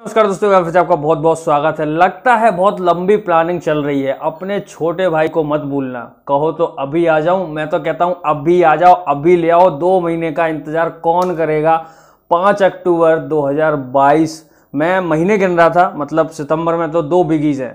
नमस्कार दोस्तों से आपका बहुत बहुत स्वागत है लगता है बहुत लंबी प्लानिंग चल रही है अपने छोटे भाई को मत भूलना कहो तो अभी आ जाऊं मैं तो कहता हूं अभी आ जाओ अभी ले आओ दो महीने का इंतज़ार कौन करेगा पाँच अक्टूबर 2022 मैं महीने गिन रहा था मतलब सितंबर में तो दो बिगीज हैं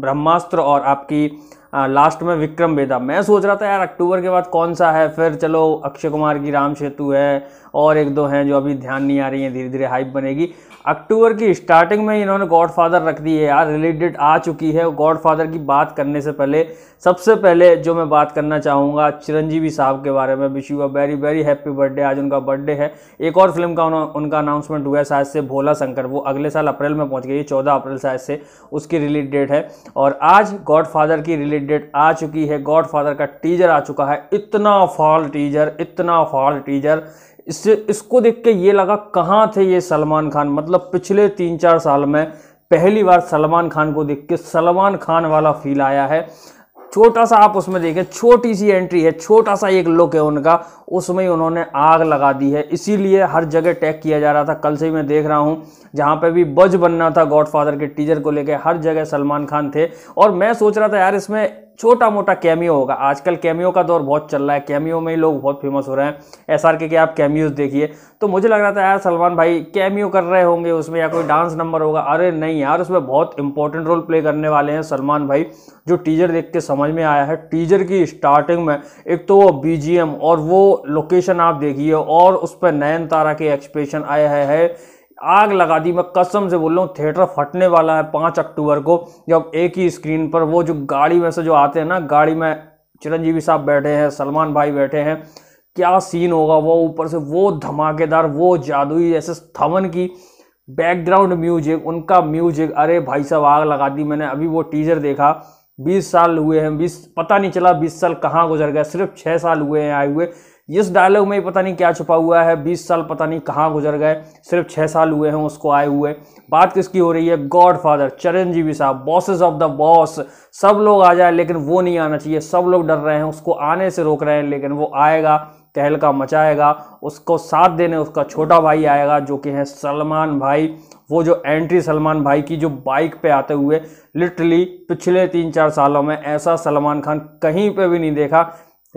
ब्रह्मास्त्र और आपकी लास्ट हाँ, में विक्रम बेदा मैं सोच रहा था यार अक्टूबर के बाद कौन सा है फिर चलो अक्षय कुमार की राम सेतु है और एक दो हैं जो अभी ध्यान नहीं आ रही हैं धीरे धीरे हाइप बनेगी अक्टूबर की स्टार्टिंग में इन्होंने गॉडफादर रख दी है यार रिलेटेड आ चुकी है गॉडफादर की बात करने से पहले सबसे पहले जो मैं बात करना चाहूँगा चिरंजीवी साहब के बारे में wish you a very very happy birthday आज उनका बर्थडे है एक और फिल्म का उनका अनाउंसमेंट हुआ है शायद से भोला शंकर वो अगले साल अप्रैल में पहुँच गई है चौदह अप्रैल शायद से उसकी रिलीज डेट है और आज गॉडफादर की रिलीज रिलीज डेट आ चुकी है गॉडफादर का टीजर आ चुका है इतना फॉल टीजर इतना फॉल टीजर इससे इसको देख के ये लगा कहाँ थे ये सलमान खान मतलब पिछले तीन चार साल में पहली बार सलमान खान को देख के सलमान खान वाला फील आया है छोटा सा आप उसमें देखें छोटी सी एंट्री है छोटा सा एक लुक है उनका उसमें ही उन्होंने आग लगा दी है इसीलिए हर जगह टैग किया जा रहा था कल से ही मैं देख रहा हूँ जहाँ पे भी बज बनना था गॉडफादर के टीजर को लेकर हर जगह सलमान खान थे और मैं सोच रहा था यार इसमें छोटा मोटा कैमियो होगा आजकल कैमियो का दौर बहुत चल रहा है कैमियो में ही लोग बहुत फेमस हो रहे हैं एस आर के आप कैमियोज देखिए तो मुझे लग रहा था यार सलमान भाई कैमियो कर रहे होंगे उसमें या कोई डांस नंबर होगा अरे नहीं यार उसमें बहुत इंपॉर्टेंट रोल प्ले करने वाले हैं सलमान भाई जो टीजर देख के समझ में आया है टीजर की स्टार्टिंग में एक तो वो बी और वो लोकेशन आप देखिए और उस पर नयन तारा के एक्सप्रेशन आए है, है आग लगा दी मैं कसम से बोल रहा हूँ थिएटर फटने वाला है पाँच अक्टूबर को जब एक ही स्क्रीन पर वो जो गाड़ी में से जो आते हैं ना गाड़ी में चिरंजीवी साहब बैठे हैं सलमान भाई बैठे हैं क्या सीन होगा वो ऊपर से वो धमाकेदार वो जादुई जैसे थवन की बैकग्राउंड म्यूजिक उनका म्यूजिक अरे भाई साहब आग लगा दी मैंने अभी वो टीजर देखा बीस साल हुए हैं बीस पता नहीं चला बीस साल कहाँ गुजर गया सिर्फ छः साल हुए हैं आए हुए इस डायलॉग में पता नहीं क्या छुपा हुआ है बीस साल पता नहीं कहाँ गुजर गए सिर्फ छः साल हुए हैं उसको आए हुए बात किसकी हो रही है गॉड फादर चरणजीवी साहब बॉसेस ऑफ द बॉस सब लोग आ जाए लेकिन वो नहीं आना चाहिए सब लोग डर रहे हैं उसको आने से रोक रहे हैं लेकिन वो आएगा तहलका मचाएगा उसको साथ देने उसका छोटा भाई आएगा जो कि है सलमान भाई वो जो एंट्री सलमान भाई की जो बाइक पे आते हुए लिटरली पिछले तीन चार सालों में ऐसा सलमान खान कहीं पे भी नहीं देखा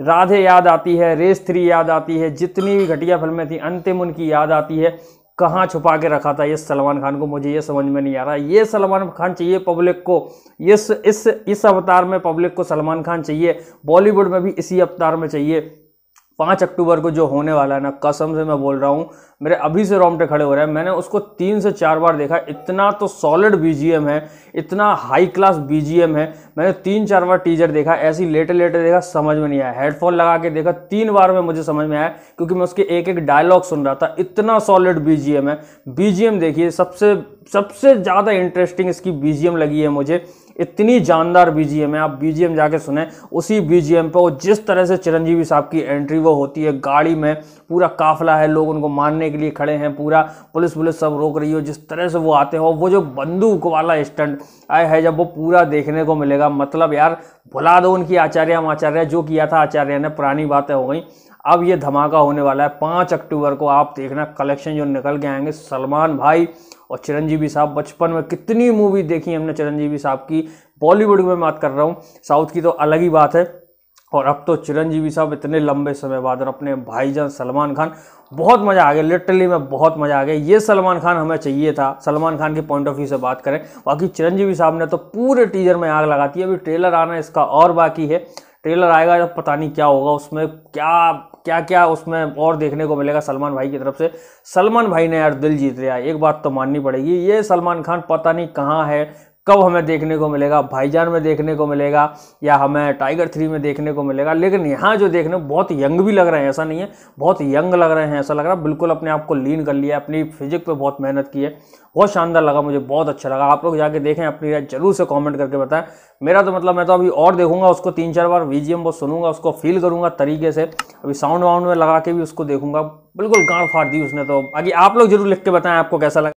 राधे याद आती है रेस थ्री याद आती है जितनी भी घटिया फिल्में थी अंतिम उनकी याद आती है कहाँ छुपा के रखा था ये सलमान खान को मुझे ये समझ में नहीं आ रहा ये सलमान खान चाहिए पब्लिक को इस इस इस अवतार में पब्लिक को सलमान खान चाहिए बॉलीवुड में भी इसी अवतार में चाहिए पाँच अक्टूबर को जो होने वाला है ना कसम से मैं बोल रहा हूँ मेरे अभी से रोमटे खड़े हो रहे हैं मैंने उसको तीन से चार बार देखा इतना तो सॉलिड बीजीएम है इतना हाई क्लास बीजीएम है मैंने तीन चार बार टीजर देखा ऐसी लेटे लेटे देखा समझ में नहीं आया हेडफोन लगा के देखा तीन बार में मुझे समझ में आया क्योंकि मैं उसके एक एक डायलॉग सुन रहा था इतना सॉलिड बीजीएम है बीजीएम देखिए सबसे सबसे ज़्यादा इंटरेस्टिंग इसकी बीजीएम लगी है मुझे इतनी जानदार बीजीएम है आप बीजीएम जाके सुने उसी बीजीएम पे वो जिस तरह से चिरंजीवी साहब की एंट्री वो होती है गाड़ी में पूरा काफला है लोग उनको मारने के लिए खड़े हैं पूरा पुलिस पुलिस सब रोक रही हो जिस तरह से वो आते हो वो जो बंदूक वाला स्टंट आए है जब वो पूरा देखने को मिलेगा मतलब यार भुला दो उनकी आचार्य आचार्य जो किया था आचार्य ने पुरानी बातें हो गई अब ये धमाका होने वाला है पाँच अक्टूबर को आप देखना कलेक्शन जो निकल के आएंगे सलमान भाई और चिरंजीवी साहब बचपन में कितनी मूवी देखी हमने चिरंजीवी साहब की बॉलीवुड में बात कर रहा हूँ साउथ की तो अलग ही बात है और अब तो चिरंजीवी साहब इतने लंबे समय बाद और अपने भाईजान सलमान खान बहुत मज़ा आ गया लिटरली में बहुत मज़ा आ गया ये सलमान खान हमें चाहिए था सलमान खान के पॉइंट ऑफ व्यू से बात करें बाकी चिरंजीवी साहब ने तो पूरे टीजर में आग लगाती है अभी ट्रेलर आना इसका और बाकी है ट्रेलर आएगा जब तो पता नहीं क्या होगा उसमें क्या क्या क्या उसमें और देखने को मिलेगा सलमान भाई की तरफ से सलमान भाई ने यार दिल जीत लिया एक बात तो माननी पड़ेगी ये सलमान खान पता नहीं कहाँ है कब हमें देखने को मिलेगा भाईजान में देखने को मिलेगा या हमें टाइगर थ्री में देखने को मिलेगा लेकिन यहाँ जो देखने बहुत यंग भी लग रहे हैं ऐसा नहीं है बहुत यंग लग रहे हैं ऐसा लग रहा है बिल्कुल अपने आप को लीन कर लिया अपनी फिजिक पर बहुत मेहनत की है बहुत शानदार लगा मुझे बहुत अच्छा लगा आप लोग जाके देखें अपनी राय जरूर से कॉमेंट करके बताएं मेरा तो मतलब मैं तो अभी और देखूंगा उसको तीन चार बार वी वो सुनूंगा उसको फील करूंगा तरीके से अभी साउंड वाउंड में लगा के भी उसको देखूंगा बिल्कुल गाँव फाड़ दी उसने तो बाकी आप लोग जरूर लिख के बताएं आपको कैसा